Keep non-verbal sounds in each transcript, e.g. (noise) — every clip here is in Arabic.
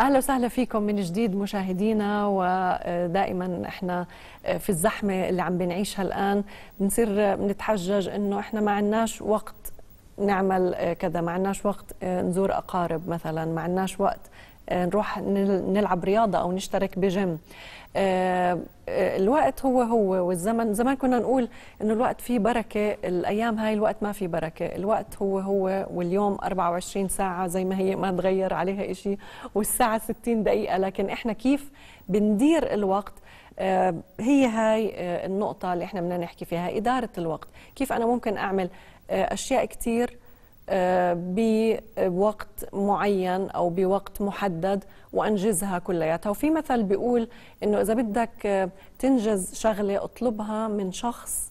اهلا وسهلا فيكم من جديد مشاهدينا ودائما احنا في الزحمه اللي عم بنعيشها الان بنصير بنتحجج انه احنا ما عندناش وقت نعمل كذا ما عندناش وقت نزور اقارب مثلا ما عندناش وقت آه، نروح نلعب رياضه او نشترك بجيم آه، آه، الوقت هو هو والزمن زمان كنا نقول انه الوقت فيه بركه الايام هاي الوقت ما فيه بركه الوقت هو هو واليوم 24 ساعه زي ما هي ما تغير عليها شيء والساعه 60 دقيقه لكن احنا كيف بندير الوقت هي هاي النقطة اللي احنا بدنا نحكي فيها إدارة الوقت كيف أنا ممكن أعمل أشياء كتير آه، بوقت معين او بوقت محدد وانجزها كلياتها وفي مثل بيقول انه اذا بدك تنجز شغله اطلبها من شخص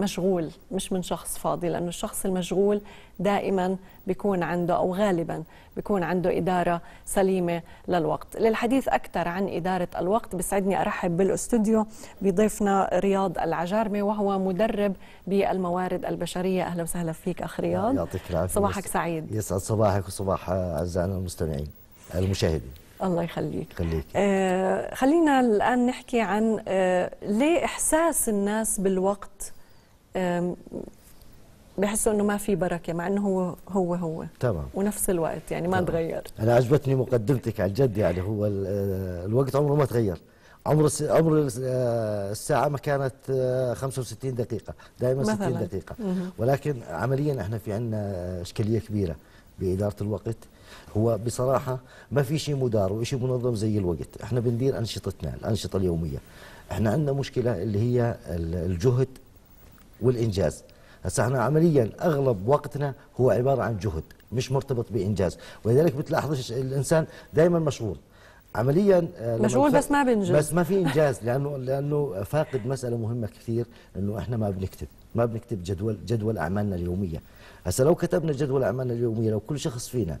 مشغول مش من شخص فاضي لأنه الشخص المشغول دائما بيكون عنده أو غالبا بيكون عنده إدارة سليمة للوقت للحديث أكثر عن إدارة الوقت بسعدني أرحب بالاستوديو بضيفنا رياض العجارمة وهو مدرب بالموارد البشرية أهلا وسهلا فيك أخ رياض يعطيك العافية صباحك سعيد يسعد صباحك وصباح أعزائنا المستمعين المشاهدين الله يخليك خليك. آه خلينا الآن نحكي عن آه ليه إحساس الناس بالوقت بحسوا انه ما في بركه مع انه هو هو هو تمام ونفس الوقت يعني ما تغير انا عجبتني مقدمتك عن جد يعني هو آه، الوقت عمره ما تغير عمر عمر آه، الساعه ما كانت 65 آه، دقيقه دائما 60 دقيقه ولكن عمليا احنا في عندنا اشكاليه كبيره باداره الوقت هو بصراحه ما في شيء مدار وشيء منظم زي الوقت احنا بندير انشطتنا الانشطه اليوميه احنا عندنا مشكله اللي هي الجهد والإنجاز هسه احنا عمليا اغلب وقتنا هو عباره عن جهد مش مرتبط بانجاز ولذلك بتلاحظ الانسان دائما مشغول عمليا آه، مشغول بس ما بينجز بس ما في انجاز لانه لانه فاقد مساله مهمه كثير انه احنا ما بنكتب ما بنكتب جدول جدول اعمالنا اليوميه هسه لو كتبنا جدول اعمالنا اليوميه لو كل شخص فينا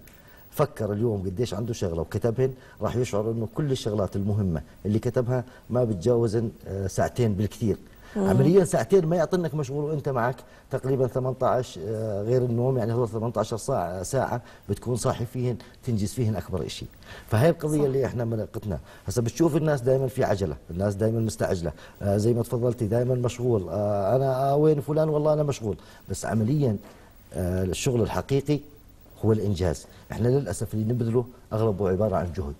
فكر اليوم قديش عنده شغله وكتبهن راح يشعر انه كل الشغلات المهمه اللي كتبها ما بتجاوزن آه، ساعتين بالكثير عمليا ساعتين ما يعطينك مشغول وانت معك تقريبا 18 آه، غير النوم يعني هو 18 ساعه ساعه بتكون صاحي فيهن تنجز فيهن اكبر شيء فهي القضيه اللي احنا مناقتنا هسه بتشوف الناس دائما في عجله الناس دائما مستعجله آه، زي ما تفضلتي دائما مشغول آه، انا وين فلان والله انا مشغول بس عمليا الشغل الحقيقي هو الانجاز احنا للاسف اللي نبذله اغلبه عباره عن جهد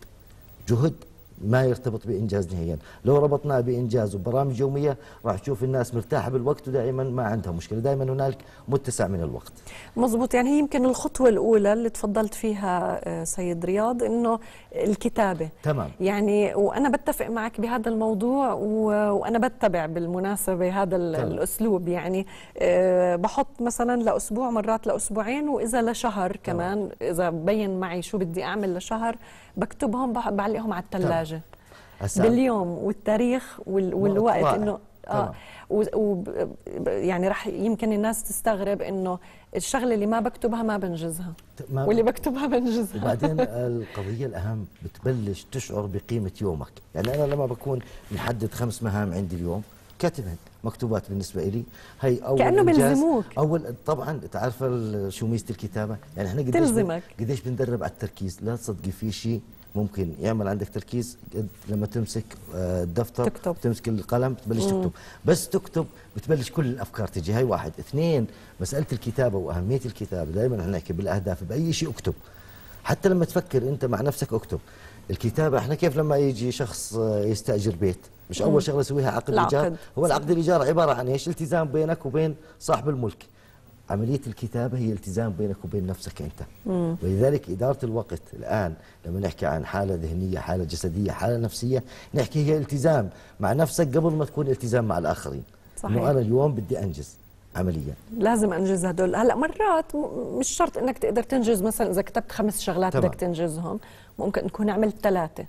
جهد ما يرتبط بإنجاز نهائيا لو ربطناه بإنجاز وبرامج يومية راح تشوف الناس مرتاحة بالوقت ودائما ما عندها مشكلة دائما هنالك متسع من الوقت مضبوط يعني هي يمكن الخطوة الأولى اللي تفضلت فيها آه، سيد رياض أنه الكتابة تمام يعني وأنا بتفق معك بهذا الموضوع وأنا بتبع بالمناسبة هذا تمام. الأسلوب يعني آه، بحط مثلا لأسبوع مرات لأسبوعين وإذا لشهر كمان إذا بين معي شو بدي أعمل لشهر بكتبهم بعلقهم على الثلاجه باليوم والتاريخ وال... والوقت انه اه و... يعني رح يمكن الناس تستغرب انه الشغله اللي ما بكتبها ما بنجزها ما واللي بكتبها بنجزها وبعدين (laughs) القضيه الاهم بتبلش تشعر بقيمه يومك يعني انا لما بكون محدد خمس مهام عندي اليوم كاتبهن مكتوبات بالنسبه لي هي اول كانه بيلزموك اول طبعا تعرف شو ميزه الكتابه يعني احنا قديش تلزمك قديش بندرب على التركيز لا تصدقي في شيء ممكن يعمل عندك تركيز لما تمسك آه، الدفتر تكتب. تمسك القلم تبلش مم. تكتب بس تكتب بتبلش كل الافكار تجي هاي واحد اثنين مساله الكتابه واهميه الكتابه دائما احنا نحكي بالاهداف باي شيء اكتب حتى لما تفكر انت مع نفسك اكتب الكتابه احنا كيف لما يجي شخص آه، يستاجر بيت مش اول شغله اسويها عقد ايجار هو العقد الايجار عباره عن ايش التزام بينك وبين صاحب الملك عملية الكتابة هي التزام بينك وبين نفسك أنت ولذلك إدارة الوقت الآن لما نحكي عن حالة ذهنية حالة جسدية حالة نفسية نحكي هي التزام مع نفسك قبل ما تكون التزام مع الآخرين صحيح. أنه أنا اليوم بدي أنجز عمليا لازم انجز هدول هلا مرات مش شرط انك تقدر تنجز مثلا اذا كتبت خمس شغلات بدك تنجزهم ممكن تكون عملت ثلاثه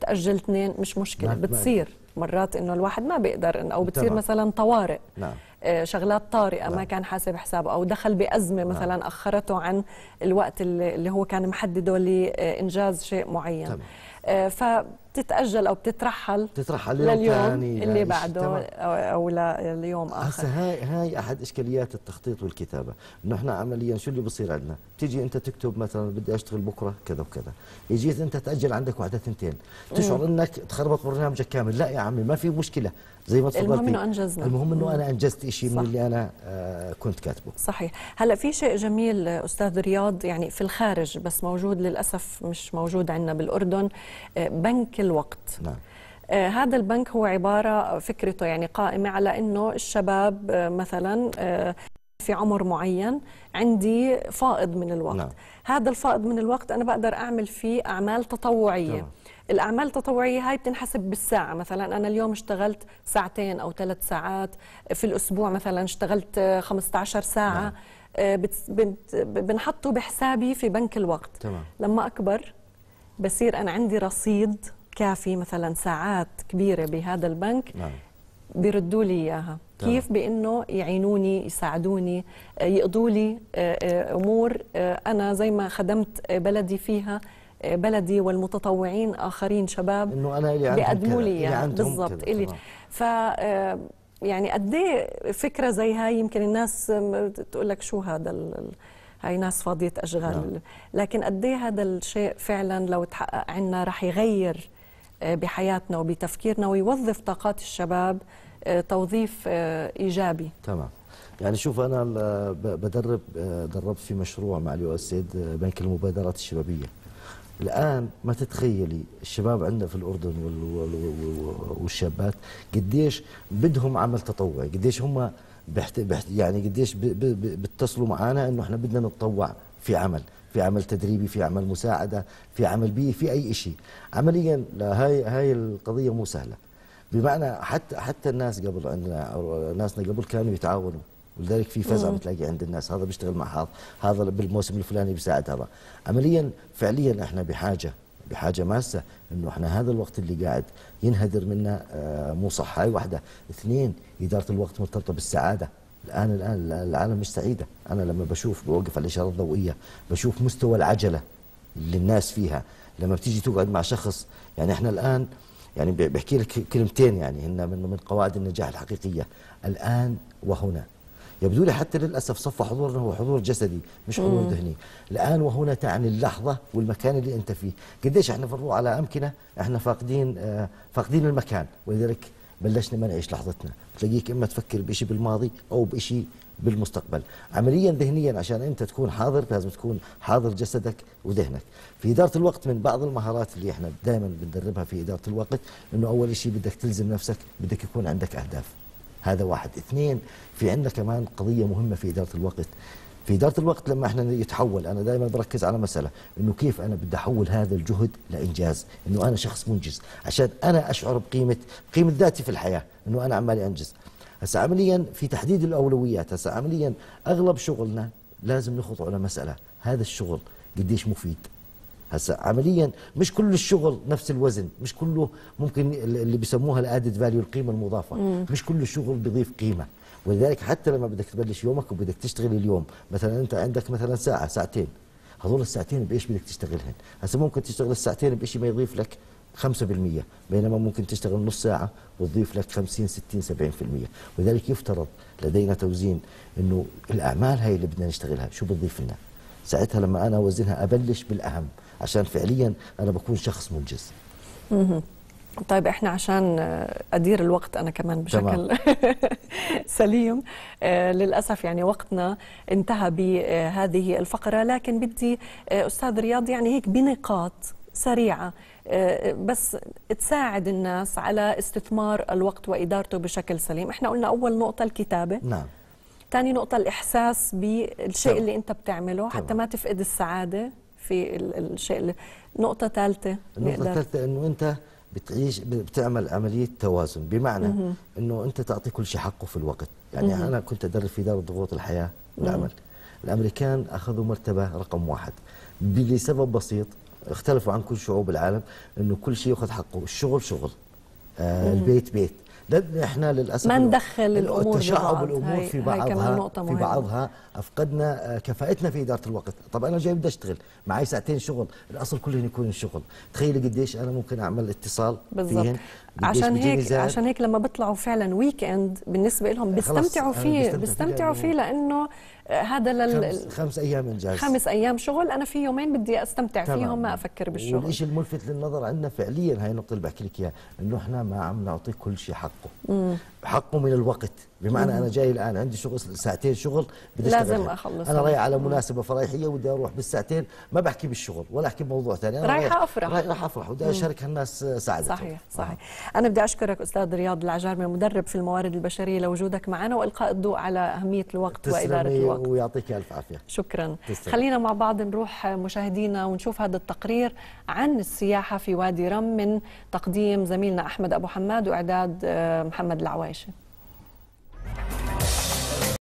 تاجل اثنين مش مشكله بتصير مرات انه الواحد ما بيقدر او بتصير طبعا. مثلا طوارئ نعم. آه، شغلات طارئه نعم. ما كان حاسب حسابه او دخل بازمه نعم. مثلا نعم. اخرته عن الوقت اللي هو كان محدده لانجاز شيء معين طبعا. آه، فبتتاجل او بتترحل بتترحل لليوم تاني اللي يعني بعده او ليوم اخر هسه هاي هاي احد اشكاليات التخطيط والكتابه انه احنا عمليا شو اللي بصير عندنا بتيجي انت تكتب مثلا بدي اشتغل بكره كذا وكذا يجي انت تاجل عندك وحده تنتين تشعر مم. انك تخربط برنامجك كامل لا يا عمي ما في مشكله زي ما تفضلت المهم انه انجزنا المهم انه انا انجزت شيء من اللي انا آه كنت كاتبه صحيح هلا في شيء جميل استاذ رياض يعني في الخارج بس موجود للاسف مش موجود عندنا بالاردن بنك الوقت نعم. آه، هذا البنك هو عبارة فكرته يعني قائمة على أنه الشباب آه، مثلا آه، في عمر معين عندي فائض من الوقت نعم. هذا الفائض من الوقت أنا بقدر أعمل فيه أعمال تطوعية نعم. الأعمال التطوعية هاي بتنحسب بالساعة مثلا أنا اليوم اشتغلت ساعتين أو ثلاث ساعات في الأسبوع مثلا اشتغلت 15 ساعة نعم. بنحطه بحسابي في بنك الوقت تمام. لما أكبر بصير انا عندي رصيد كافي مثلا ساعات كبيره بهذا البنك نعم. بيردوا لي اياها طبعا. كيف بانه يعينوني يساعدوني آه، يقضوا لي آه، آه، امور انا زي ما خدمت بلدي فيها بلدي والمتطوعين اخرين شباب انه انا اللي عندهم بيقدموا لي اياها بالضبط الي ف يعني قد إيه فكره زي هاي يمكن الناس تقول لك شو هذا هي ناس فاضية أشغال نعم. لكن قد إيه هذا الشيء فعلا لو تحقق عنا رح يغير آه، بحياتنا وبتفكيرنا ويوظف طاقات الشباب آه، توظيف آه، إيجابي تمام يعني شوف أنا بدرب دربت في مشروع مع اليو أسيد إيه، بنك المبادرات الشبابية الآن ما تتخيلي الشباب عندنا في الأردن والشابات قديش بدهم عمل تطوعي قديش هم بحت بحت يعني قديش بيتصلوا معنا انه احنا بدنا نتطوع في عمل في عمل تدريبي في عمل مساعده في عمل بيئي في اي شيء عمليا هاي هاي القضيه مو سهله بمعنى حتى حتى الناس قبل عندنا ناسنا قبل كانوا يتعاونوا ولذلك في فزع بتلاقي عند الناس هذا بيشتغل مع هذا هذا بالموسم الفلاني بيساعد هذا عمليا فعليا احنا بحاجه بحاجه ماسه انه احنا هذا الوقت اللي قاعد ينهدر منا آه، مو صح هاي واحده اثنين اداره الوقت مرتبطه بالسعاده الان الان العالم مش سعيده انا لما بشوف بوقف على الاشاره الضوئيه بشوف مستوى العجله اللي الناس فيها لما بتيجي تقعد مع شخص يعني احنا الان يعني بحكي لك كلمتين يعني هن من من قواعد النجاح الحقيقيه الان وهنا يبدو لي حتى للأسف صف حضورنا هو حضور جسدي مش حضور ذهني الآن وهنا تعني اللحظة والمكان اللي أنت فيه قديش احنا في على أمكنة احنا فاقدين آه فاقدين المكان ولذلك بلشنا ما نعيش لحظتنا تلاقيك إما تفكر بشيء بالماضي أو بشيء بالمستقبل عمليا ذهنيا عشان انت تكون حاضر لازم تكون حاضر جسدك وذهنك في اداره الوقت من بعض المهارات اللي احنا دائما بندربها في اداره الوقت انه اول شيء بدك تلزم نفسك بدك يكون عندك اهداف هذا واحد اثنين في عندنا كمان قضية مهمة في إدارة الوقت في إدارة الوقت لما احنا يتحول أنا دائما بركز على مسألة إنه كيف أنا بدي أحول هذا الجهد لإنجاز إنه أنا شخص منجز عشان أنا أشعر بقيمة قيمة ذاتي في الحياة إنه أنا عمالي أنجز هسا عمليا في تحديد الأولويات هسا عمليا أغلب شغلنا لازم على مسألة هذا الشغل قديش مفيد هسا عمليا مش كل الشغل نفس الوزن مش كله ممكن اللي بيسموها الادد فاليو القيمه المضافه مم. مش كل الشغل بيضيف قيمه ولذلك حتى لما بدك تبلش يومك وبدك تشتغل اليوم مثلا انت عندك مثلا ساعه ساعتين هذول الساعتين بايش بدك تشتغلهن هسا ممكن تشتغل الساعتين بشيء ما يضيف لك 5% بينما ممكن تشتغل نص ساعة وتضيف لك 50 60 70% ولذلك يفترض لدينا توزين انه الاعمال هاي اللي بدنا نشتغلها شو بتضيف لنا؟ ساعتها لما انا اوزنها ابلش بالاهم عشان فعليا انا بكون شخص منجز طيب احنا عشان ادير الوقت انا كمان بشكل (laughs) سليم آه، للاسف يعني وقتنا انتهى بهذه الفقره لكن بدي آه، استاذ رياض يعني هيك بنقاط سريعه آه، بس تساعد الناس على استثمار الوقت وادارته بشكل سليم احنا قلنا اول نقطه الكتابه نعم ثاني نقطة الإحساس بالشيء اللي أنت بتعمله طبعا. حتى ما تفقد السعادة في الشيء اللي... نقطة ثالثة النقطة الثالثة أنه أنت بتعيش بتعمل عملية توازن بمعنى أنه أنت تعطي كل شيء حقه في الوقت يعني مه. أنا كنت أدرب في دار ضغوط الحياة والعمل الأمريكان أخذوا مرتبة رقم واحد لسبب بسيط اختلفوا عن كل شعوب العالم أنه كل شيء يأخذ حقه الشغل شغل آه البيت بيت ده احنا للاسف ما ندخل الامور تشعب الامور في بعضها في بعضها افقدنا آه، كفاءتنا في اداره الوقت طب انا جاي بدي اشتغل معي ساعتين شغل الاصل كله يكون شغل تخيلي قديش انا ممكن اعمل اتصال بالضبط عشان هيك عشان هيك لما بيطلعوا فعلا ويك اند بالنسبه لهم بيستمتعوا فيه بيستمتعوا فيه لانه هذا لل... خمس, خمس ايام انجاز خمس ايام شغل انا في يومين بدي استمتع تمام. فيهم ما افكر بالشغل والشيء الملفت للنظر عندنا فعليا هاي النقطه اللي بحكي لك اياها انه احنا ما عم نعطي كل شيء حقه مم. حقه من الوقت بمعنى مم. انا جاي الان عندي شغل ساعتين شغل بدي لازم اخلص انا رايح على مناسبه فرايحيه ودي اروح بالساعتين ما بحكي بالشغل ولا احكي بموضوع ثاني انا رايحه افرح رايحه افرح ودي اشارك هالناس سعادة صحيح صحيح آه. انا بدي اشكرك استاذ رياض العجارمي مدرب في الموارد البشريه لوجودك معنا والقاء الضوء على اهميه الوقت واداره الوقت وقت ويعطيك الف عافيه شكرا تستمع. خلينا مع بعض نروح مشاهدينا ونشوف هذا التقرير عن السياحه في وادي رم من تقديم زميلنا احمد ابو حماد واعداد آه، محمد العوايشي